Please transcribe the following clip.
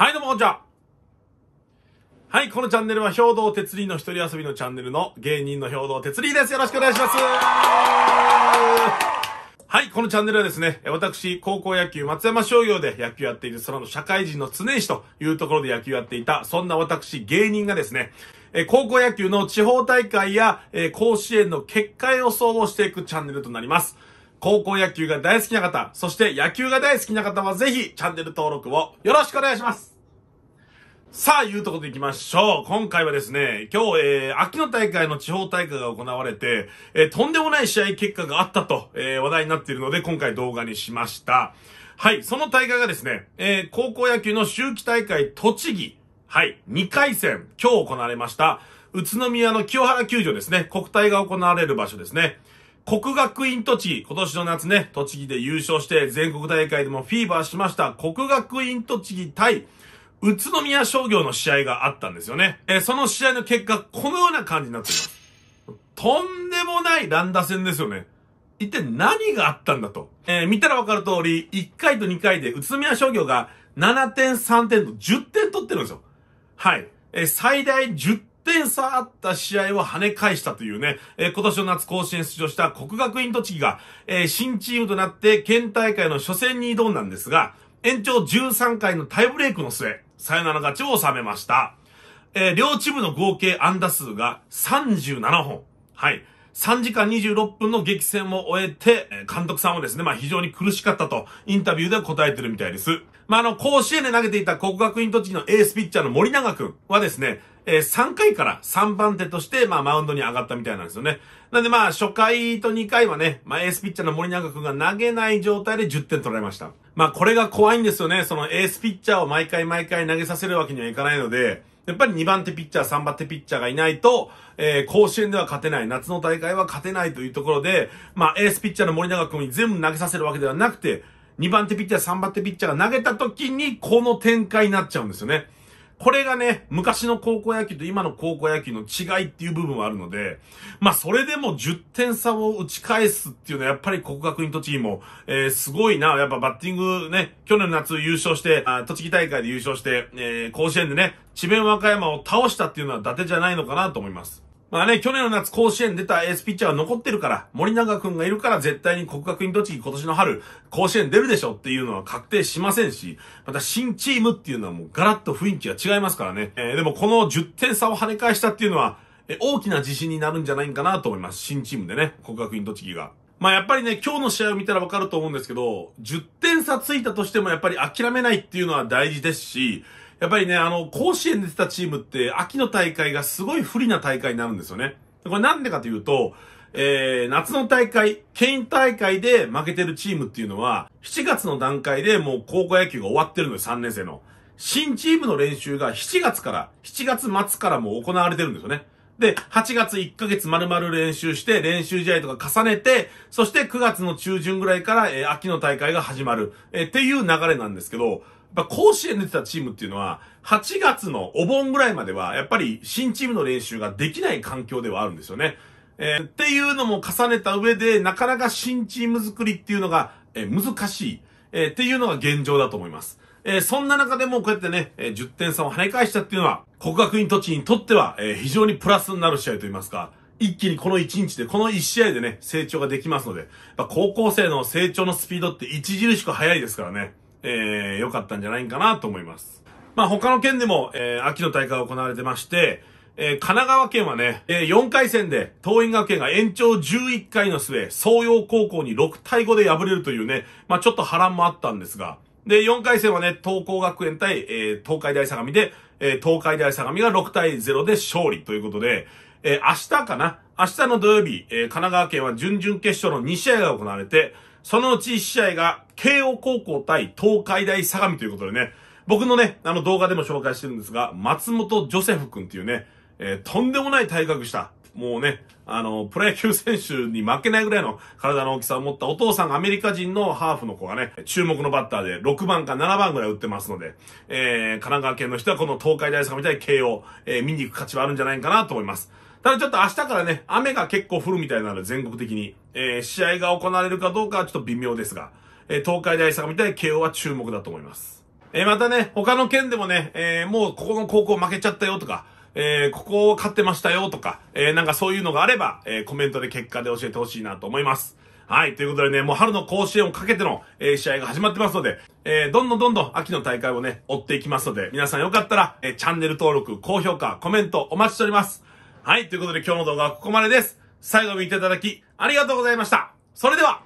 はい、どうもこんにちは。はい、このチャンネルは兵道哲理の一人遊びのチャンネルの芸人の兵道哲理です。よろしくお願いします。はい、このチャンネルはですね、私、高校野球、松山商業で野球やっている、その社会人の常石というところで野球やっていた、そんな私、芸人がですね、え高校野球の地方大会や、え甲子園の結果予想をしていくチャンネルとなります。高校野球が大好きな方、そして野球が大好きな方はぜひチャンネル登録をよろしくお願いします。さあ、いうとこで行きましょう。今回はですね、今日、えー、秋の大会の地方大会が行われて、えー、とんでもない試合結果があったと、えー、話題になっているので、今回動画にしました。はい、その大会がですね、えー、高校野球の秋季大会栃木、はい、2回戦、今日行われました、宇都宮の清原球場ですね、国体が行われる場所ですね。国学院栃木、今年の夏ね、栃木で優勝して全国大会でもフィーバーしました、国学院栃木対、宇都宮商業の試合があったんですよね。えー、その試合の結果、このような感じになっています。とんでもない乱打戦ですよね。一体何があったんだと。えー、見たらわかる通り、1回と2回で宇都宮商業が7点、3点と10点取ってるんですよ。はい。えー、最大10点差あった試合を跳ね返したというね、えー、今年の夏甲子園出場した国学院栃木が、えー、新チームとなって県大会の初戦に挑んだんですが、延長13回のタイブレイクの末、さよなら勝ちを収めました。えー、両チームの合計安打数が37本。はい。3時間26分の激戦を終えて、監督さんはですね、まあ非常に苦しかったと、インタビューで答えてるみたいです。まああの、甲子園で投げていた国学院栃木のエースピッチャーの森永くんはですね、えー、3回から3番手として、まあマウンドに上がったみたいなんですよね。なんでまあ初回と2回はね、まあエースピッチャーの森永くんが投げない状態で10点取られました。まあこれが怖いんですよね。そのエースピッチャーを毎回毎回投げさせるわけにはいかないので、やっぱり2番手ピッチャー、3番手ピッチャーがいないと、えー、甲子園では勝てない、夏の大会は勝てないというところで、まあ、エースピッチャーの森永君に全部投げさせるわけではなくて、2番手ピッチャー、3番手ピッチャーが投げた時に、この展開になっちゃうんですよね。これがね、昔の高校野球と今の高校野球の違いっていう部分はあるので、まあそれでも10点差を打ち返すっていうのはやっぱり国学院栃木も、えー、すごいな、やっぱバッティングね、去年の夏優勝して、あ栃木大会で優勝して、えー、甲子園でね、智弁和歌山を倒したっていうのは伊達じゃないのかなと思います。まあね、去年の夏甲子園出たエースピッチャーは残ってるから、森永くんがいるから絶対に国学院栃木今年の春、甲子園出るでしょっていうのは確定しませんし、また新チームっていうのはもうガラッと雰囲気が違いますからね。えー、でもこの10点差を跳ね返したっていうのは、え大きな自信になるんじゃないかなと思います。新チームでね、国学院栃木が。まあやっぱりね、今日の試合を見たらわかると思うんですけど、10点差ついたとしてもやっぱり諦めないっていうのは大事ですし、やっぱりね、あの、甲子園で出たチームって、秋の大会がすごい不利な大会になるんですよね。これなんでかというと、えー、夏の大会、県大会で負けてるチームっていうのは、7月の段階でもう高校野球が終わってるのよ、3年生の。新チームの練習が7月から、7月末からもう行われてるんですよね。で、8月1ヶ月丸々練習して、練習試合とか重ねて、そして9月の中旬ぐらいから、えー、秋の大会が始まる、えー、っていう流れなんですけど、っぱ甲子園出てたチームっていうのは、8月のお盆ぐらいまでは、やっぱり新チームの練習ができない環境ではあるんですよね。えー、っていうのも重ねた上で、なかなか新チーム作りっていうのが、えー、難しい、えー、っていうのが現状だと思います。えー、そんな中でもこうやってね、えー、10点差を跳ね返したっていうのは、国学院栃木にとっては、えー、非常にプラスになる試合といいますか、一気にこの1日で、この1試合でね、成長ができますので、高校生の成長のスピードって著しく速いですからね。えー、良かったんじゃないかなと思います。まあ、他の県でも、えー、秋の大会が行われてまして、えー、神奈川県はね、えー、4回戦で、東院学園が延長11回の末、総陽高校に6対5で敗れるというね、まあ、ちょっと波乱もあったんですが、で、4回戦はね、東高学園対、えー、東海大相模で、えー、東海大相模が6対0で勝利ということで、えー、明日かな明日の土曜日、えー、神奈川県は準々決勝の2試合が行われて、そのうち1試合が、慶応高校対東海大相模ということでね、僕のね、あの動画でも紹介してるんですが、松本ジョセフ君っていうね、えー、とんでもない体格した、もうね、あの、プロ野球選手に負けないぐらいの体の大きさを持ったお父さんがアメリカ人のハーフの子がね、注目のバッターで6番か7番ぐらい打ってますので、えー、神奈川県の人はこの東海大相模対慶応、えー、見に行く価値はあるんじゃないかなと思います。ただちょっと明日からね、雨が結構降るみたいなので全国的に、えー、試合が行われるかどうかはちょっと微妙ですが、えー、東海大相模対慶応は注目だと思います。えー、またね、他の県でもね、えー、もうここの高校負けちゃったよとか、えー、ここを勝ってましたよとか、えー、なんかそういうのがあれば、えー、コメントで結果で教えてほしいなと思います。はい。ということでね、もう春の甲子園をかけての、えー、試合が始まってますので、えー、どんどんどんどん秋の大会をね、追っていきますので、皆さんよかったら、えー、チャンネル登録、高評価、コメントお待ちしております。はい、ということで今日の動画はここまでです。最後見ていただき、ありがとうございました。それでは